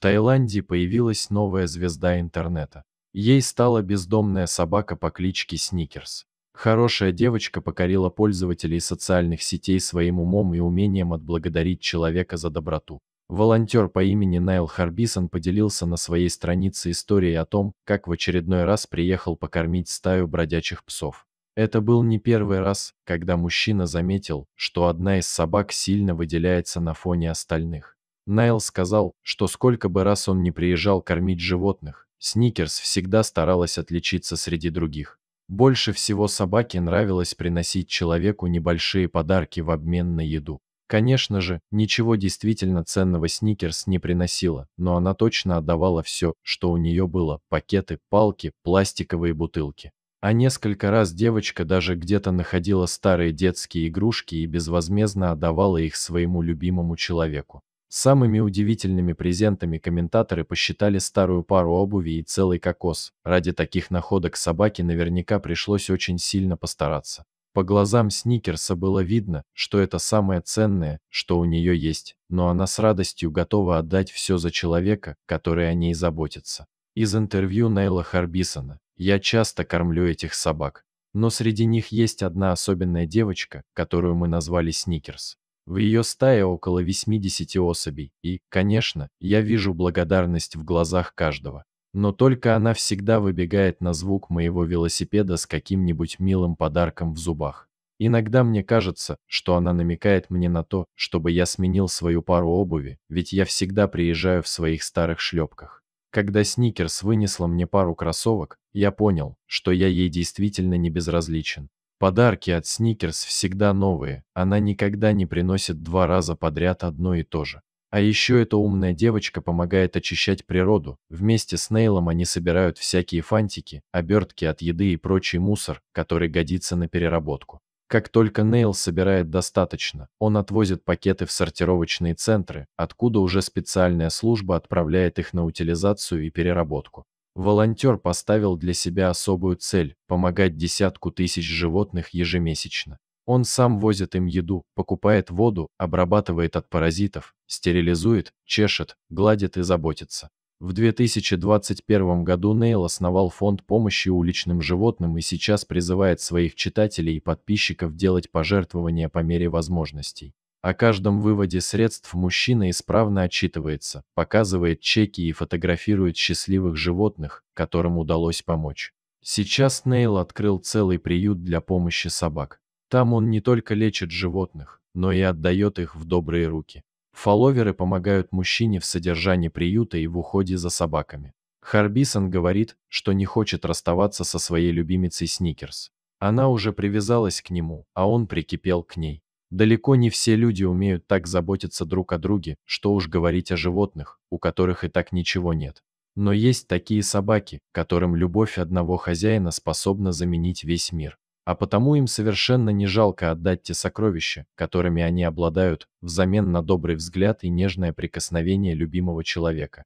Таиланде появилась новая звезда интернета. Ей стала бездомная собака по кличке Сникерс. Хорошая девочка покорила пользователей социальных сетей своим умом и умением отблагодарить человека за доброту. Волонтер по имени Найл Харбисон поделился на своей странице историей о том, как в очередной раз приехал покормить стаю бродячих псов. Это был не первый раз, когда мужчина заметил, что одна из собак сильно выделяется на фоне остальных. Найл сказал, что сколько бы раз он не приезжал кормить животных, Сникерс всегда старалась отличиться среди других. Больше всего собаке нравилось приносить человеку небольшие подарки в обмен на еду. Конечно же, ничего действительно ценного Сникерс не приносила, но она точно отдавала все, что у нее было – пакеты, палки, пластиковые бутылки. А несколько раз девочка даже где-то находила старые детские игрушки и безвозмездно отдавала их своему любимому человеку. Самыми удивительными презентами комментаторы посчитали старую пару обуви и целый кокос. Ради таких находок собаке наверняка пришлось очень сильно постараться. По глазам Сникерса было видно, что это самое ценное, что у нее есть, но она с радостью готова отдать все за человека, который о ней заботится. Из интервью Нейла Харбисона «Я часто кормлю этих собак, но среди них есть одна особенная девочка, которую мы назвали Сникерс. В ее стае около 80 особей, и, конечно, я вижу благодарность в глазах каждого. Но только она всегда выбегает на звук моего велосипеда с каким-нибудь милым подарком в зубах. Иногда мне кажется, что она намекает мне на то, чтобы я сменил свою пару обуви, ведь я всегда приезжаю в своих старых шлепках. Когда Сникерс вынесла мне пару кроссовок, я понял, что я ей действительно не безразличен. Подарки от Сникерс всегда новые, она никогда не приносит два раза подряд одно и то же. А еще эта умная девочка помогает очищать природу. Вместе с Нейлом они собирают всякие фантики, обертки от еды и прочий мусор, который годится на переработку. Как только Нейл собирает достаточно, он отвозит пакеты в сортировочные центры, откуда уже специальная служба отправляет их на утилизацию и переработку. Волонтер поставил для себя особую цель – помогать десятку тысяч животных ежемесячно. Он сам возит им еду, покупает воду, обрабатывает от паразитов, стерилизует, чешет, гладит и заботится. В 2021 году Нейл основал фонд помощи уличным животным и сейчас призывает своих читателей и подписчиков делать пожертвования по мере возможностей. О каждом выводе средств мужчина исправно отчитывается, показывает чеки и фотографирует счастливых животных, которым удалось помочь. Сейчас Нейл открыл целый приют для помощи собак. Там он не только лечит животных, но и отдает их в добрые руки. Фолловеры помогают мужчине в содержании приюта и в уходе за собаками. Харбисон говорит, что не хочет расставаться со своей любимицей Сникерс. Она уже привязалась к нему, а он прикипел к ней. Далеко не все люди умеют так заботиться друг о друге, что уж говорить о животных, у которых и так ничего нет. Но есть такие собаки, которым любовь одного хозяина способна заменить весь мир. А потому им совершенно не жалко отдать те сокровища, которыми они обладают, взамен на добрый взгляд и нежное прикосновение любимого человека.